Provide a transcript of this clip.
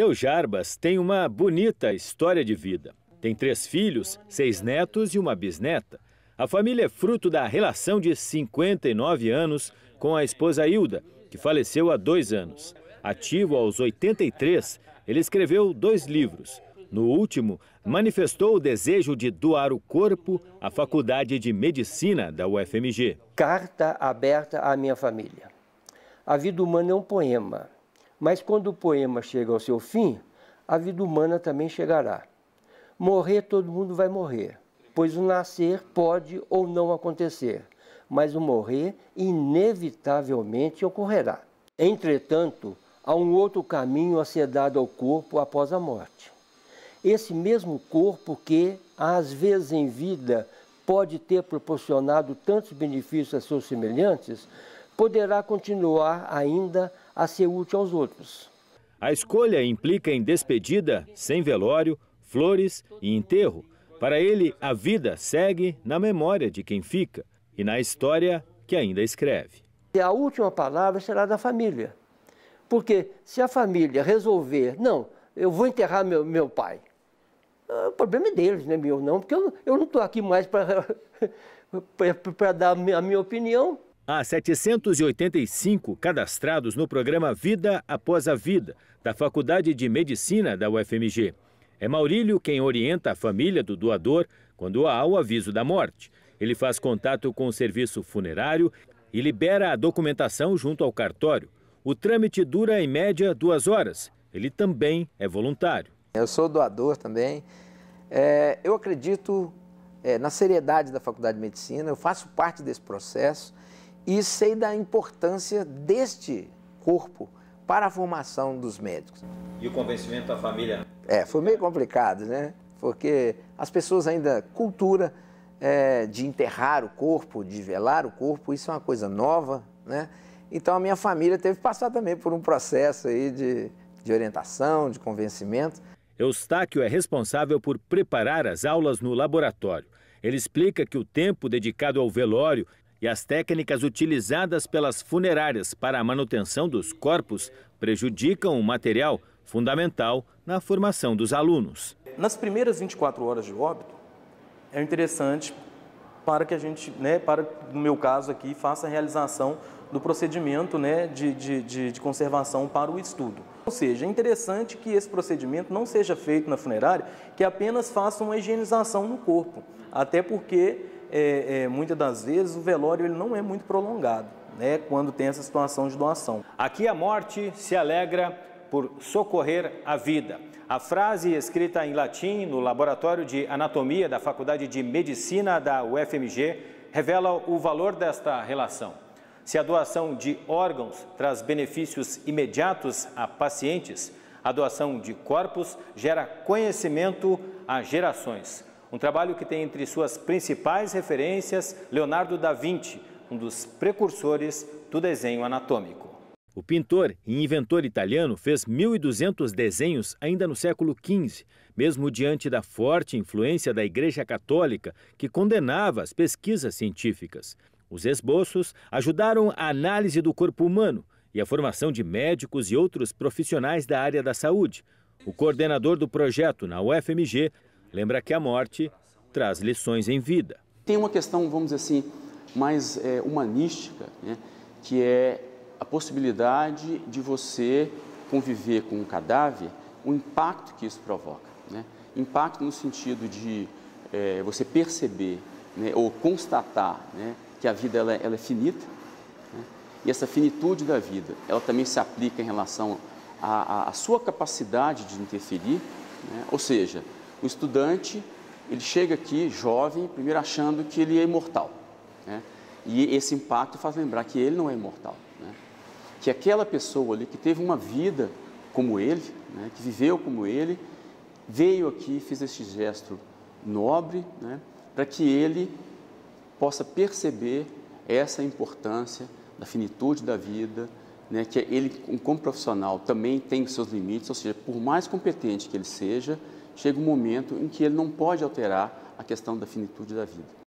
Seu Jarbas tem uma bonita história de vida. Tem três filhos, seis netos e uma bisneta. A família é fruto da relação de 59 anos com a esposa Hilda, que faleceu há dois anos. Ativo aos 83, ele escreveu dois livros. No último, manifestou o desejo de doar o corpo à Faculdade de Medicina da UFMG. Carta aberta à minha família. A vida humana é um poema mas quando o poema chega ao seu fim, a vida humana também chegará. Morrer, todo mundo vai morrer, pois o nascer pode ou não acontecer, mas o morrer inevitavelmente ocorrerá. Entretanto, há um outro caminho a ser dado ao corpo após a morte. Esse mesmo corpo que, às vezes em vida, pode ter proporcionado tantos benefícios a seus semelhantes, poderá continuar ainda a ser útil aos outros. A escolha implica em despedida, sem velório, flores e enterro. Para ele, a vida segue na memória de quem fica e na história que ainda escreve. E a última palavra será da família. Porque se a família resolver, não, eu vou enterrar meu, meu pai, é, o problema é deles, não é meu não, porque eu, eu não estou aqui mais para dar a minha opinião, Há 785 cadastrados no programa Vida Após a Vida, da Faculdade de Medicina da UFMG. É Maurílio quem orienta a família do doador quando há o aviso da morte. Ele faz contato com o serviço funerário e libera a documentação junto ao cartório. O trâmite dura em média duas horas. Ele também é voluntário. Eu sou doador também. É, eu acredito é, na seriedade da Faculdade de Medicina, eu faço parte desse processo e sei da importância deste corpo para a formação dos médicos. E o convencimento da família? É, foi meio complicado, né? Porque as pessoas ainda, cultura é, de enterrar o corpo, de velar o corpo, isso é uma coisa nova, né? Então a minha família teve que passar também por um processo aí de, de orientação, de convencimento. Eustáquio é responsável por preparar as aulas no laboratório. Ele explica que o tempo dedicado ao velório e as técnicas utilizadas pelas funerárias para a manutenção dos corpos prejudicam o material fundamental na formação dos alunos. Nas primeiras 24 horas de óbito, é interessante para que a gente, né, para, no meu caso aqui, faça a realização do procedimento né, de, de, de, conservação para o estudo. Ou seja, é interessante que esse procedimento não seja feito na funerária, que apenas faça uma higienização no corpo, até porque é, é, muitas das vezes o velório ele não é muito prolongado, né, quando tem essa situação de doação. Aqui a morte se alegra por socorrer a vida. A frase escrita em latim no Laboratório de Anatomia da Faculdade de Medicina da UFMG revela o valor desta relação. Se a doação de órgãos traz benefícios imediatos a pacientes, a doação de corpos gera conhecimento a gerações. Um trabalho que tem entre suas principais referências Leonardo da Vinci, um dos precursores do desenho anatômico. O pintor e inventor italiano fez 1.200 desenhos ainda no século XV, mesmo diante da forte influência da Igreja Católica, que condenava as pesquisas científicas. Os esboços ajudaram a análise do corpo humano e a formação de médicos e outros profissionais da área da saúde. O coordenador do projeto na UFMG, lembra que a morte traz lições em vida. Tem uma questão, vamos dizer assim, mais é, humanística, né? que é a possibilidade de você conviver com um cadáver, o impacto que isso provoca. Né? Impacto no sentido de é, você perceber né, ou constatar né, que a vida ela, é, ela é finita né, e essa finitude da vida, ela também se aplica em relação à, à sua capacidade de interferir, né, ou seja, o estudante ele chega aqui jovem, primeiro achando que ele é imortal. Né? E esse impacto faz lembrar que ele não é imortal. Né? Que aquela pessoa ali que teve uma vida como ele, né? que viveu como ele, veio aqui, fez este gesto nobre, né? para que ele possa perceber essa importância da finitude da vida, né? que ele, como profissional, também tem os seus limites, ou seja, por mais competente que ele seja, chega um momento em que ele não pode alterar a questão da finitude da vida.